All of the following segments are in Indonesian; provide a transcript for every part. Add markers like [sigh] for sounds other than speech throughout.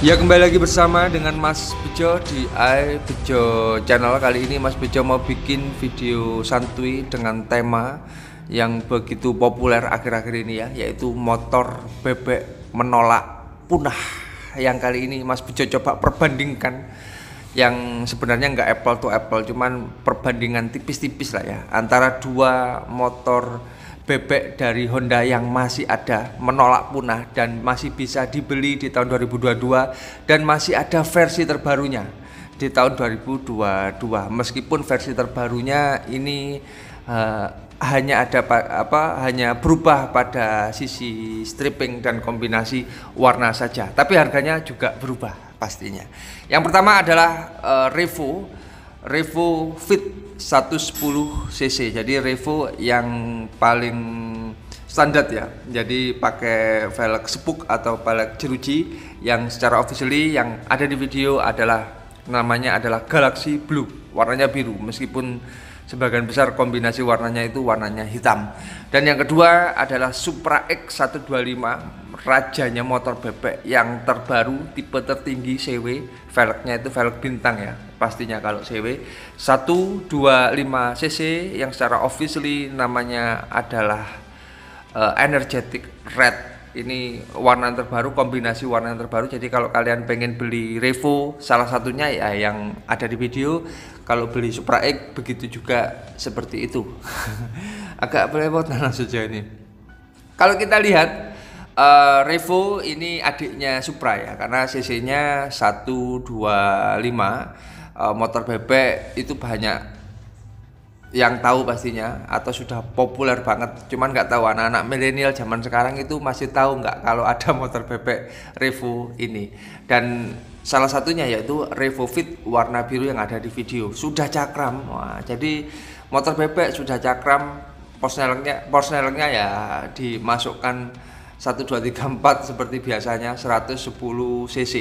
Ya kembali lagi bersama dengan Mas Bejo di I Bejo Channel Kali ini Mas Bejo mau bikin video santuy dengan tema yang begitu populer akhir-akhir ini ya Yaitu motor bebek menolak punah Yang kali ini Mas Bejo coba perbandingkan yang sebenarnya nggak apple to apple cuman perbandingan tipis-tipis lah ya antara dua motor bebek dari Honda yang masih ada menolak punah dan masih bisa dibeli di tahun 2022 dan masih ada versi terbarunya di tahun 2022 meskipun versi terbarunya ini uh, hanya ada apa hanya berubah pada sisi stripping dan kombinasi warna saja tapi harganya juga berubah pastinya. Yang pertama adalah uh, Revo Revo Fit 110 cc. Jadi Revo yang paling standar ya. Jadi pakai velg sepuk atau velg jeruji yang secara officially yang ada di video adalah namanya adalah Galaxy Blue. Warnanya biru meskipun sebagian besar kombinasi warnanya itu warnanya hitam dan yang kedua adalah Supra X125 rajanya motor bebek yang terbaru tipe tertinggi CW velgnya itu velg bintang ya pastinya kalau CW 125 cc yang secara officially namanya adalah uh, energetic red ini warna terbaru kombinasi warna terbaru jadi kalau kalian pengen beli Revo salah satunya ya yang ada di video kalau beli Supra X begitu juga seperti itu [laughs] agak belepotan saja ini kalau kita lihat uh, Revo ini adiknya Supra ya karena CC nya 125 motor bebek itu banyak yang tahu pastinya atau sudah populer banget cuman nggak tahu anak-anak milenial zaman sekarang itu masih tahu nggak kalau ada [laughs] motor bebek Revo ini dan salah satunya yaitu Revo Fit warna biru yang ada di video sudah cakram Wah, jadi motor bebek sudah cakram porsnelnya porsnelengnya ya dimasukkan satu dua tiga empat seperti biasanya 110 cc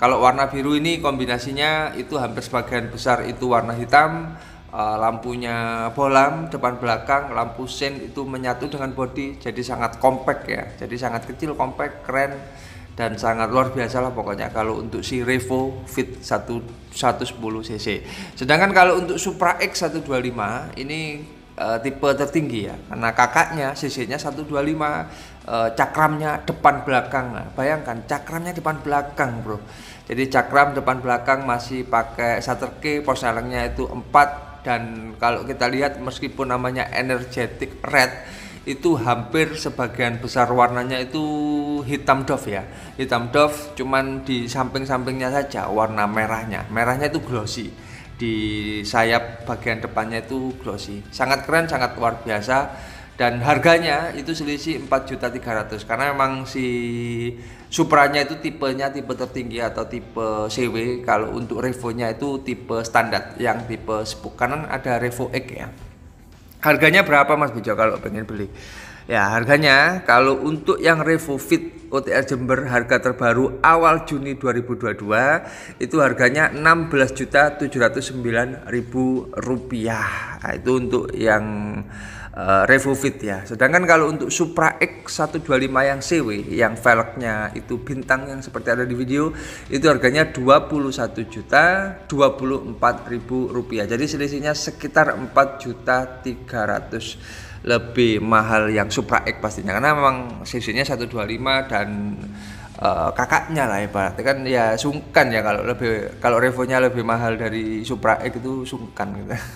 kalau warna biru ini kombinasinya itu hampir sebagian besar itu warna hitam Eh, lampunya bolam depan belakang lampu sen itu menyatu dengan bodi jadi sangat compact ya jadi sangat kecil compact keren dan sangat luar biasa lah pokoknya kalau untuk si Revo Fit 110 cc sedangkan kalau untuk Supra X 125 ini e, tipe tertinggi ya karena kakaknya cc nya 125 e, cakramnya depan belakang nah, bayangkan cakramnya depan belakang bro jadi cakram depan belakang masih pakai shutter key itu 4 dan kalau kita lihat meskipun namanya energetic red itu hampir sebagian besar warnanya itu hitam doff ya hitam doff cuman di samping-sampingnya saja warna merahnya merahnya itu glossy di sayap bagian depannya itu glossy sangat keren sangat luar biasa dan harganya itu selisih 4 juta 300 karena memang si Supranya itu tipenya tipe tertinggi atau tipe CW kalau untuk Revo-nya itu tipe standar yang tipe sepuk kanan ada Revo X ya harganya berapa Mas Bujo kalau pengen beli ya harganya kalau untuk yang Revo Fit OTR Jember harga terbaru awal Juni 2022 itu harganya 16.709.000 rupiah nah, itu untuk yang uh, eh, Revovit ya sedangkan kalau untuk Supra X125 yang CW yang velgnya itu bintang yang seperti ada di video itu harganya 21.024.000 juta rupiah jadi selisihnya sekitar 4 juta lebih mahal yang Supra X pastinya karena memang selisihnya 125 dan bukan uh, eh, kakaknya lah ibaratnya kan ya sungkan ya kalau lebih kalau revonya lebih mahal dari Supra X itu sungkan gitu. [laughs]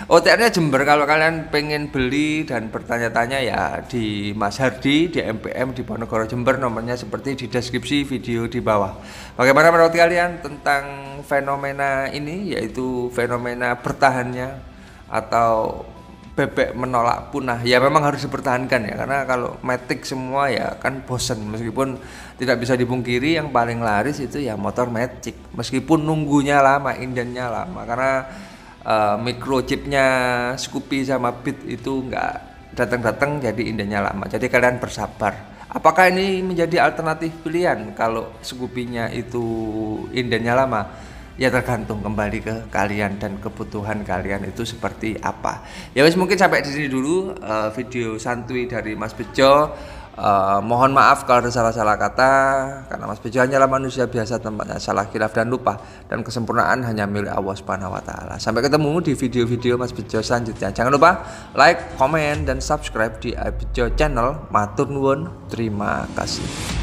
OTR-nya Jember kalau kalian pengen beli dan bertanya-tanya ya di Mas Hardi di MPM di Ponegoro Jember nomornya seperti di deskripsi video di bawah. Bagaimana menurut kalian tentang fenomena ini yaitu fenomena bertahannya atau bebek menolak punah ya memang harus dipertahankan ya karena kalau metik semua ya kan bosen meskipun tidak bisa dipungkiri yang paling laris itu ya motor metik meskipun nunggunya lama indennya lama karena uh, microchipnya Scoopy sama Beat itu nggak datang-datang jadi indennya lama jadi kalian bersabar apakah ini menjadi alternatif pilihan kalau Scoopy-nya itu indennya lama ya tergantung kembali ke kalian dan kebutuhan kalian itu seperti apa ya wis mungkin sampai di sini dulu uh, video santuy dari Mas Bejo uh, mohon maaf kalau ada salah-salah kata karena Mas Bejo hanyalah manusia biasa tempatnya salah kilaf dan lupa dan kesempurnaan hanya milik Allah Subhanahu wa taala. Sampai ketemu di video-video Mas Bejo selanjutnya. Jangan lupa like, comment dan subscribe di Bejo channel. Matur nuwun, terima kasih.